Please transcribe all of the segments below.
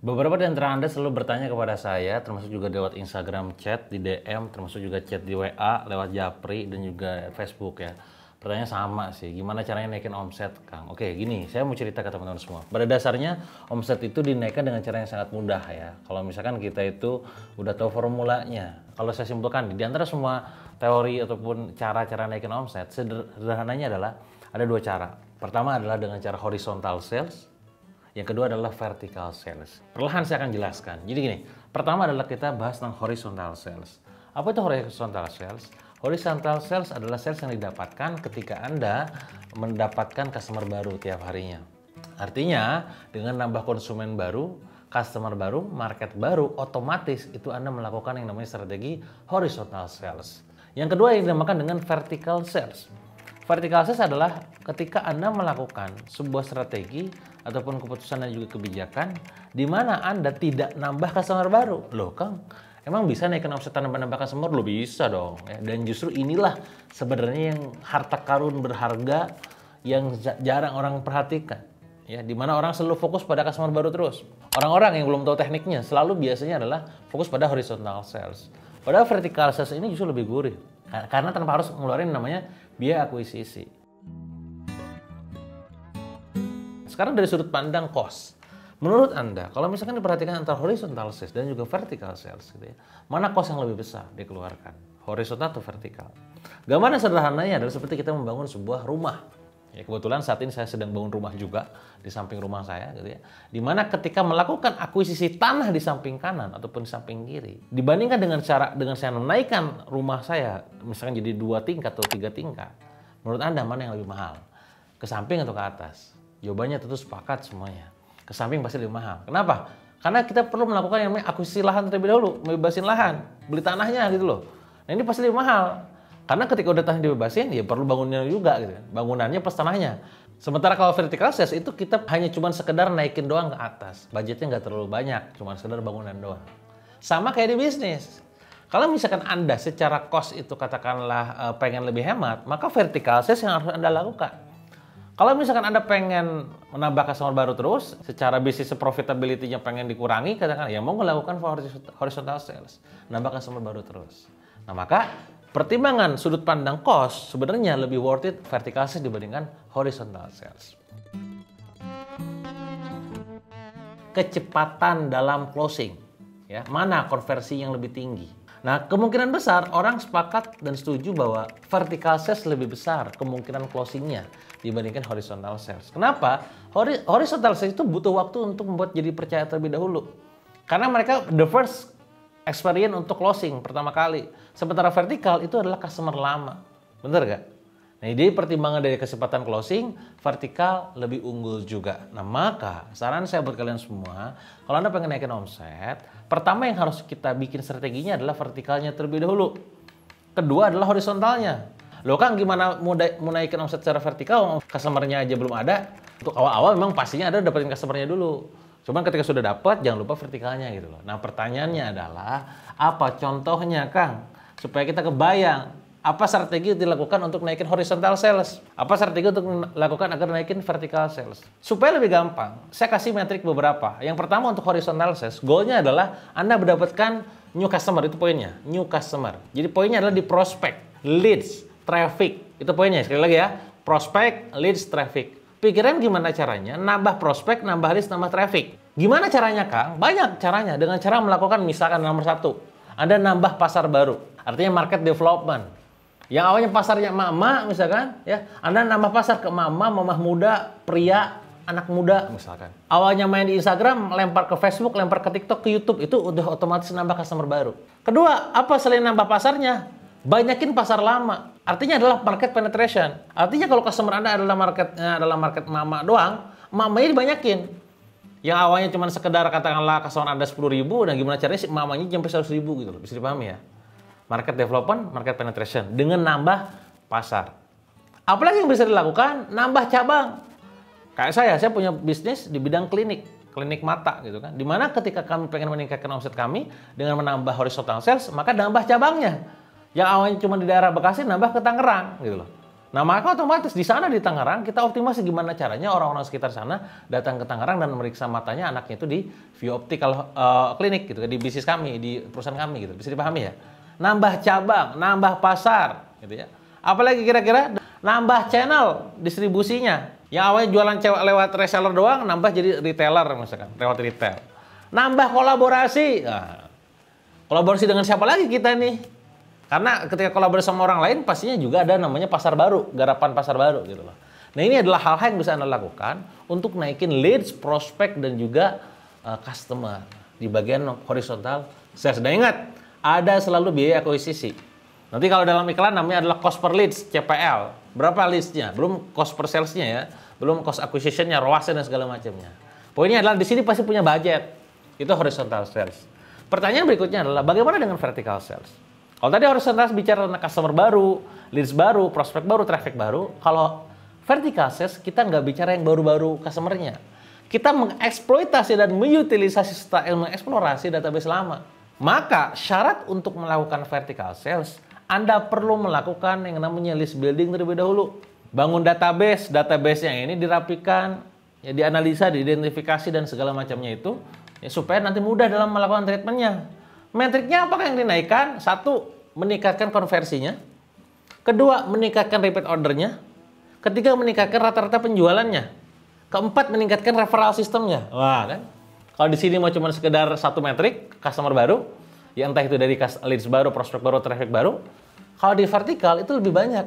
Beberapa di antara Anda selalu bertanya kepada saya, termasuk juga lewat Instagram chat, di DM, termasuk juga chat di WA, lewat Japri, dan juga Facebook ya. Pertanyaan sama sih, gimana caranya naikin omset, Kang? Oke, gini, saya mau cerita ke teman-teman semua. Pada dasarnya, omset itu dinaikkan dengan cara yang sangat mudah ya. Kalau misalkan kita itu udah tahu formulanya. Kalau saya simpulkan, di antara semua teori ataupun cara-cara naikin omset, sederhananya adalah ada dua cara. Pertama adalah dengan cara horizontal sales, yang kedua adalah vertical sales. Perlahan saya akan jelaskan. Jadi gini, pertama adalah kita bahas tentang horizontal sales. Apa itu horizontal sales? Horizontal sales adalah sales yang didapatkan ketika Anda mendapatkan customer baru tiap harinya. Artinya, dengan nambah konsumen baru, customer baru, market baru, otomatis itu Anda melakukan yang namanya strategi horizontal sales. Yang kedua yang dinamakan dengan vertical sales. Vertical sales adalah ketika Anda melakukan sebuah strategi ataupun keputusan dan juga kebijakan di mana Anda tidak nambah customer baru. Loh, Kang, emang bisa naikin omset tanpa nambah customer? Lo bisa dong. Ya. Dan justru inilah sebenarnya yang harta karun berharga yang jarang orang perhatikan. Ya, di mana orang selalu fokus pada customer baru terus. Orang-orang yang belum tahu tekniknya selalu biasanya adalah fokus pada horizontal sales. Padahal vertical sales ini justru lebih gurih. Karena tanpa harus ngeluarin namanya biaya akuisisi. Sekarang dari sudut pandang cost. Menurut Anda, kalau misalkan diperhatikan antara horizontal sales dan juga vertical sales gitu ya, mana cost yang lebih besar dikeluarkan? Horizontal atau vertikal? Gambaran sederhananya adalah seperti kita membangun sebuah rumah Ya, kebetulan saat ini saya sedang bangun rumah juga di samping rumah saya gitu ya. Dimana ketika melakukan akuisisi tanah di samping kanan ataupun di samping kiri dibandingkan dengan cara dengan saya menaikkan rumah saya misalkan jadi dua tingkat atau tiga tingkat, menurut Anda mana yang lebih mahal? Ke samping atau ke atas? Jawabannya tentu sepakat semuanya. Ke samping pasti lebih mahal. Kenapa? Karena kita perlu melakukan yang namanya akuisisi lahan terlebih dahulu, membebasin lahan, beli tanahnya gitu loh. Nah ini pasti lebih mahal karena ketika udah tanah dibebasin, ya perlu bangunnya juga gitu. Kan. Bangunannya plus tanahnya. Sementara kalau vertical sales itu kita hanya cuman sekedar naikin doang ke atas. Budgetnya nggak terlalu banyak, cuman sekedar bangunan doang. Sama kayak di bisnis. Kalau misalkan Anda secara cost itu katakanlah eh, pengen lebih hemat, maka vertical sales yang harus Anda lakukan. Kalau misalkan Anda pengen menambah customer baru terus, secara bisnis profitability-nya pengen dikurangi, katakan ya mau melakukan horizontal sales, nambah customer baru terus. Nah maka pertimbangan sudut pandang cost sebenarnya lebih worth it vertical sales dibandingkan horizontal sales. Kecepatan dalam closing, ya mana konversi yang lebih tinggi. Nah kemungkinan besar orang sepakat dan setuju bahwa vertical sales lebih besar kemungkinan closingnya dibandingkan horizontal sales. Kenapa? horizontal sales itu butuh waktu untuk membuat jadi percaya terlebih dahulu. Karena mereka the first experience untuk closing pertama kali. Sementara vertikal itu adalah customer lama. Bener gak? Nah, jadi pertimbangan dari kesempatan closing, vertikal lebih unggul juga. Nah, maka saran saya buat kalian semua, kalau Anda pengen naikin omset, pertama yang harus kita bikin strateginya adalah vertikalnya terlebih dahulu. Kedua adalah horizontalnya. Loh kan gimana mau, mau naikin omset secara vertikal, customer-nya aja belum ada? Untuk awal-awal memang pastinya ada dapetin customer-nya dulu. Cuman ketika sudah dapat jangan lupa vertikalnya gitu loh. Nah pertanyaannya adalah apa contohnya Kang supaya kita kebayang apa strategi dilakukan untuk naikin horizontal sales? Apa strategi untuk dilakukan agar naikin vertical sales? Supaya lebih gampang, saya kasih metrik beberapa. Yang pertama untuk horizontal sales, goalnya adalah Anda mendapatkan new customer, itu poinnya. New customer. Jadi poinnya adalah di prospek, leads, traffic. Itu poinnya, sekali lagi ya. Prospek, leads, traffic. Pikiran gimana caranya nambah prospek, nambah list, nambah traffic. Gimana caranya Kang? Banyak caranya. Dengan cara melakukan misalkan nomor satu, Anda nambah pasar baru. Artinya market development. Yang awalnya pasarnya mama misalkan, ya Anda nambah pasar ke mama, mama muda, pria, anak muda misalkan. Awalnya main di Instagram, lempar ke Facebook, lempar ke TikTok, ke YouTube, itu udah otomatis nambah customer baru. Kedua, apa selain nambah pasarnya? Banyakin pasar lama. Artinya adalah market penetration. Artinya kalau customer Anda adalah marketnya eh, adalah market mama doang, mamanya dibanyakin yang awalnya cuma sekedar katakanlah kesalahan ada sepuluh ribu, dan gimana caranya sih mamanya sampai seratus ribu gitu loh. Bisa dipahami ya? Market development, market penetration. Dengan nambah pasar. Apalagi yang bisa dilakukan? Nambah cabang. Kayak saya, saya punya bisnis di bidang klinik. Klinik mata gitu kan. Dimana ketika kami pengen meningkatkan omset kami dengan menambah horizontal sales, maka nambah cabangnya. Yang awalnya cuma di daerah Bekasi, nambah ke Tangerang gitu loh. Nah, maka otomatis di sana di Tangerang kita optimasi gimana caranya orang-orang sekitar sana datang ke Tangerang dan meriksa matanya anaknya itu di View Optical uh, gitu di bisnis kami, di perusahaan kami gitu. Bisa dipahami ya? Nambah cabang, nambah pasar gitu ya. Apalagi kira-kira nambah channel distribusinya. Yang awalnya jualan cewek lewat reseller doang nambah jadi retailer misalkan, lewat retail. Nambah kolaborasi. Nah, kolaborasi dengan siapa lagi kita nih? Karena ketika kolaborasi sama orang lain pastinya juga ada namanya pasar baru, garapan pasar baru gitu loh. Nah ini adalah hal-hal yang bisa Anda lakukan untuk naikin leads, prospek, dan juga uh, customer di bagian horizontal Saya Dan ingat, ada selalu biaya akuisisi. Nanti kalau dalam iklan namanya adalah cost per leads, CPL. Berapa leadsnya? Belum cost per salesnya ya, belum cost acquisitionnya, roasnya dan segala macamnya. Poinnya adalah di sini pasti punya budget. Itu horizontal sales. Pertanyaan berikutnya adalah bagaimana dengan vertical sales? Kalau tadi horizontal bicara tentang customer baru, leads baru, prospek baru, traffic baru. Kalau vertical sales kita nggak bicara yang baru-baru customernya. Kita mengeksploitasi dan mengutilisasi serta mengeksplorasi database lama. Maka syarat untuk melakukan vertical sales, Anda perlu melakukan yang namanya list building terlebih dahulu. Bangun database, database yang ini dirapikan, ya dianalisa, diidentifikasi dan segala macamnya itu ya supaya nanti mudah dalam melakukan treatmentnya. Metriknya apa yang dinaikkan? Satu, meningkatkan konversinya. Kedua, meningkatkan repeat ordernya. Ketiga, meningkatkan rata-rata penjualannya. Keempat, meningkatkan referral sistemnya. Wah, kan? Kalau di sini mau cuma sekedar satu metrik, customer baru, ya entah itu dari leads baru, prospek baru, traffic baru. Kalau di vertikal itu lebih banyak.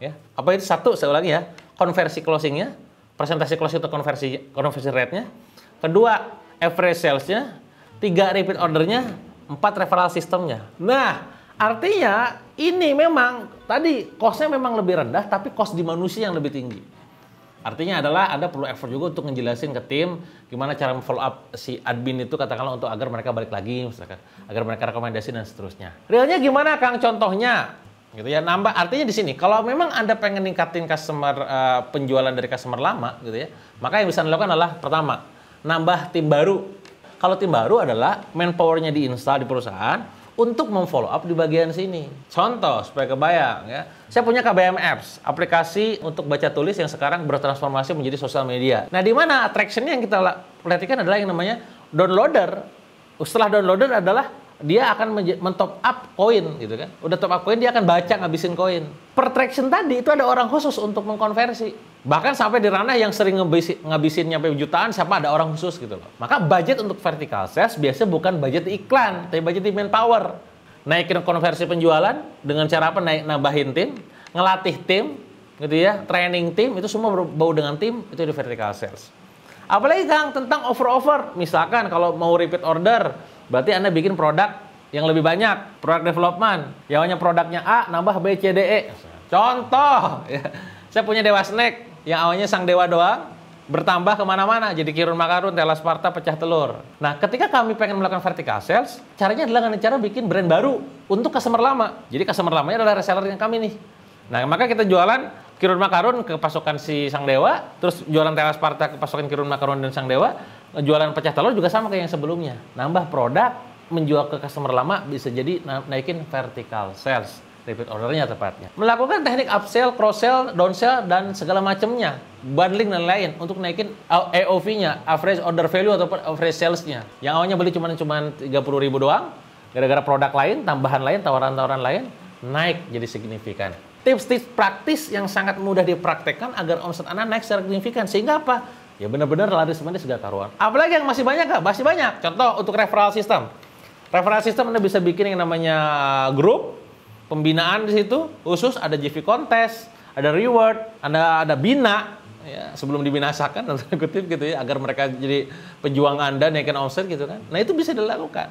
Ya, apa itu satu saya ulangi ya, konversi closingnya, presentasi closing atau konversi konversi rate-nya. Kedua, average sales-nya. Tiga, repeat ordernya empat referral sistemnya. Nah, artinya ini memang tadi kosnya memang lebih rendah, tapi kos di manusia yang lebih tinggi. Artinya adalah Anda perlu effort juga untuk ngejelasin ke tim gimana cara follow up si admin itu katakanlah untuk agar mereka balik lagi misalkan, agar mereka rekomendasi dan seterusnya. Realnya gimana Kang contohnya? Gitu ya, nambah artinya di sini kalau memang Anda pengen ningkatin customer uh, penjualan dari customer lama gitu ya, maka yang bisa dilakukan adalah pertama, nambah tim baru kalau tim baru adalah manpowernya diinstal di perusahaan untuk memfollow up di bagian sini. Contoh supaya kebayang ya. Saya punya KBM Apps, aplikasi untuk baca tulis yang sekarang bertransformasi menjadi sosial media. Nah, di mana attraction-nya yang kita perhatikan adalah yang namanya downloader. Setelah downloader adalah dia akan mentop up koin gitu kan. Udah top up koin dia akan baca ngabisin koin. Per traction tadi itu ada orang khusus untuk mengkonversi. Bahkan sampai di ranah yang sering ngabisin nyampe jutaan, siapa ada orang khusus gitu loh. Maka budget untuk vertical sales biasanya bukan budget iklan, tapi budget di manpower. Naikin konversi penjualan dengan cara apa? Naik nambahin tim, ngelatih tim, gitu ya, training tim, itu semua berbau dengan tim, itu di vertical sales. Apalagi Kang tentang over-over, misalkan kalau mau repeat order, berarti Anda bikin produk yang lebih banyak, produk development, yang hanya produknya A, nambah B, C, D, E. Contoh, ya saya punya dewa snack yang awalnya sang dewa doang, bertambah kemana-mana jadi kirun makarun telas parta pecah telur nah ketika kami pengen melakukan vertical sales caranya adalah dengan cara bikin brand baru untuk customer lama jadi customer lamanya adalah reseller yang kami nih nah maka kita jualan kirun makarun ke pasokan si sang dewa terus jualan telas parta ke pasokan kirun makarun dan sang dewa jualan pecah telur juga sama kayak yang sebelumnya nambah produk menjual ke customer lama bisa jadi naikin vertical sales repeat ordernya tepatnya. Melakukan teknik upsell, cross sell, downsell dan segala macamnya, bundling dan lain untuk naikin AOV-nya, average order value atau average sales-nya. Yang awalnya beli cuma cuman 30 ribu doang, gara-gara produk lain, tambahan lain, tawaran-tawaran lain, naik jadi signifikan. Tips-tips praktis yang sangat mudah dipraktekkan agar omset Anda naik secara signifikan. Sehingga apa? Ya benar-benar laris manis gak karuan. Apalagi yang masih banyak gak? Masih banyak. Contoh untuk referral system. Referral system Anda bisa bikin yang namanya uh, grup, pembinaan di situ khusus ada JV kontes, ada reward, ada ada bina ya sebelum dibinasakan dalam kutip gitu ya agar mereka jadi pejuang Anda naikin omset gitu kan. Nah, itu bisa dilakukan.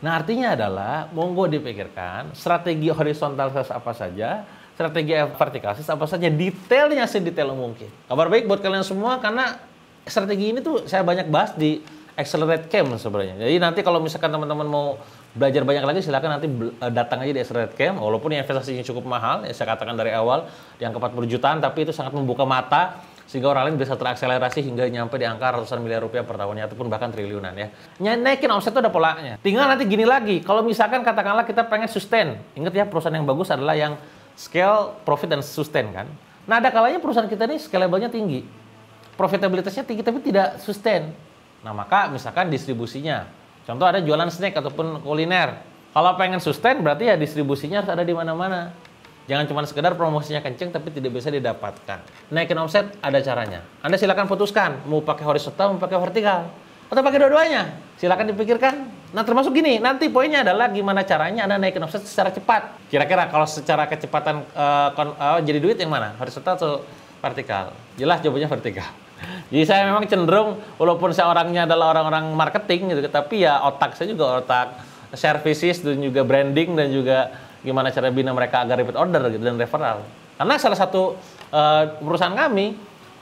Nah, artinya adalah monggo dipikirkan strategi horizontal sales apa saja, strategi vertikal sales apa saja, detailnya sedetail mungkin. Kabar baik buat kalian semua karena strategi ini tuh saya banyak bahas di Accelerate Camp sebenarnya. Jadi nanti kalau misalkan teman-teman mau belajar banyak lagi silahkan nanti eh, datang aja di Red Camp walaupun ya investasinya cukup mahal ya saya katakan dari awal yang angka 40 jutaan tapi itu sangat membuka mata sehingga orang lain bisa terakselerasi hingga nyampe di angka ratusan miliar rupiah per tahunnya ataupun bahkan triliunan ya. Naikin omset itu ada polanya. Tinggal nanti gini lagi, kalau misalkan katakanlah kita pengen sustain, ingat ya perusahaan yang bagus adalah yang scale profit dan sustain kan. Nah ada kalanya perusahaan kita ini scalable-nya tinggi, profitabilitasnya tinggi tapi tidak sustain. Nah maka misalkan distribusinya Contoh ada jualan snack ataupun kuliner. Kalau pengen sustain berarti ya distribusinya harus ada di mana-mana. Jangan cuma sekedar promosinya kenceng tapi tidak bisa didapatkan. Naikin omset ada caranya. Anda silakan putuskan mau pakai horizontal, mau pakai vertikal atau pakai dua-duanya. Silakan dipikirkan. Nah termasuk gini, nanti poinnya adalah gimana caranya Anda naikin omset secara cepat. Kira-kira kalau secara kecepatan uh, kon, uh, jadi duit yang mana? Horizontal atau vertikal? Jelas jawabannya vertikal. Jadi saya memang cenderung walaupun saya orangnya adalah orang-orang marketing gitu, tapi ya otak saya juga otak services dan juga branding dan juga gimana cara bina mereka agar repeat order gitu dan referral. Karena salah satu uh, perusahaan kami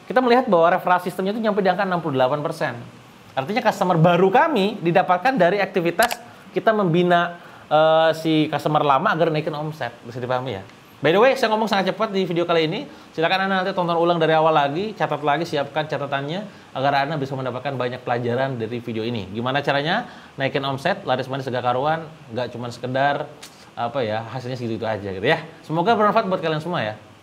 kita melihat bahwa referral sistemnya itu nyampe di angka 68%. Artinya customer baru kami didapatkan dari aktivitas kita membina uh, si customer lama agar naikin omset. Bisa dipahami ya? By the way, saya ngomong sangat cepat di video kali ini. Silakan Anda nanti tonton ulang dari awal lagi, catat lagi, siapkan catatannya agar Anda bisa mendapatkan banyak pelajaran dari video ini. Gimana caranya? Naikin omset, laris manis segak karuan, nggak cuma sekedar apa ya, hasilnya segitu-gitu aja gitu ya. Semoga bermanfaat buat kalian semua ya.